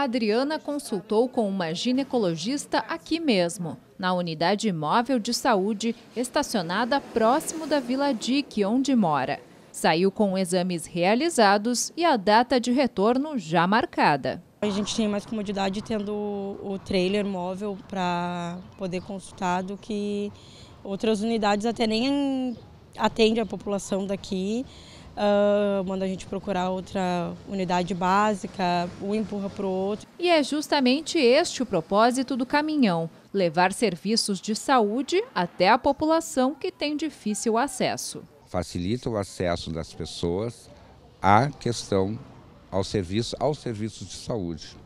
a Adriana consultou com uma ginecologista aqui mesmo, na unidade móvel de saúde estacionada próximo da Vila Dick, onde mora. Saiu com exames realizados e a data de retorno já marcada. A gente tem mais comodidade tendo o trailer móvel para poder consultar do que outras unidades até nem atende a população daqui. Uh, manda a gente procurar outra unidade básica, um empurra para o outro. E é justamente este o propósito do caminhão: levar serviços de saúde até a população que tem difícil acesso. Facilita o acesso das pessoas à questão ao serviço, aos serviços de saúde.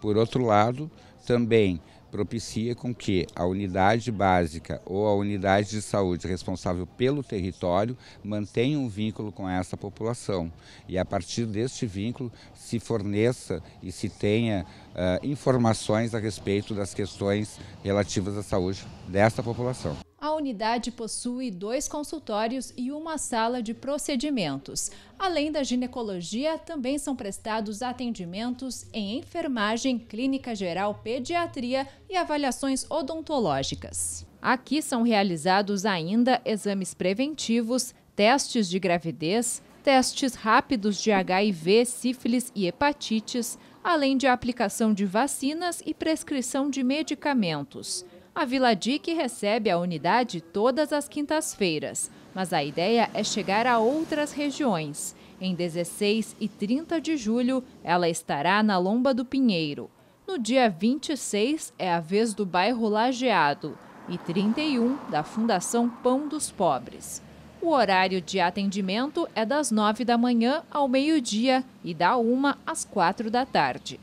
Por outro lado, também propicia com que a unidade básica ou a unidade de saúde responsável pelo território mantenha um vínculo com essa população e a partir deste vínculo se forneça e se tenha uh, informações a respeito das questões relativas à saúde desta população. A unidade possui dois consultórios e uma sala de procedimentos. Além da ginecologia, também são prestados atendimentos em enfermagem, clínica geral, pediatria e avaliações odontológicas. Aqui são realizados ainda exames preventivos, testes de gravidez, testes rápidos de HIV, sífilis e hepatites, além de aplicação de vacinas e prescrição de medicamentos. A Vila Dique recebe a unidade todas as quintas-feiras, mas a ideia é chegar a outras regiões. Em 16 e 30 de julho, ela estará na Lomba do Pinheiro. No dia 26 é a vez do bairro Lajeado e 31 da Fundação Pão dos Pobres. O horário de atendimento é das 9 da manhã ao meio-dia e da 1 às 4 da tarde.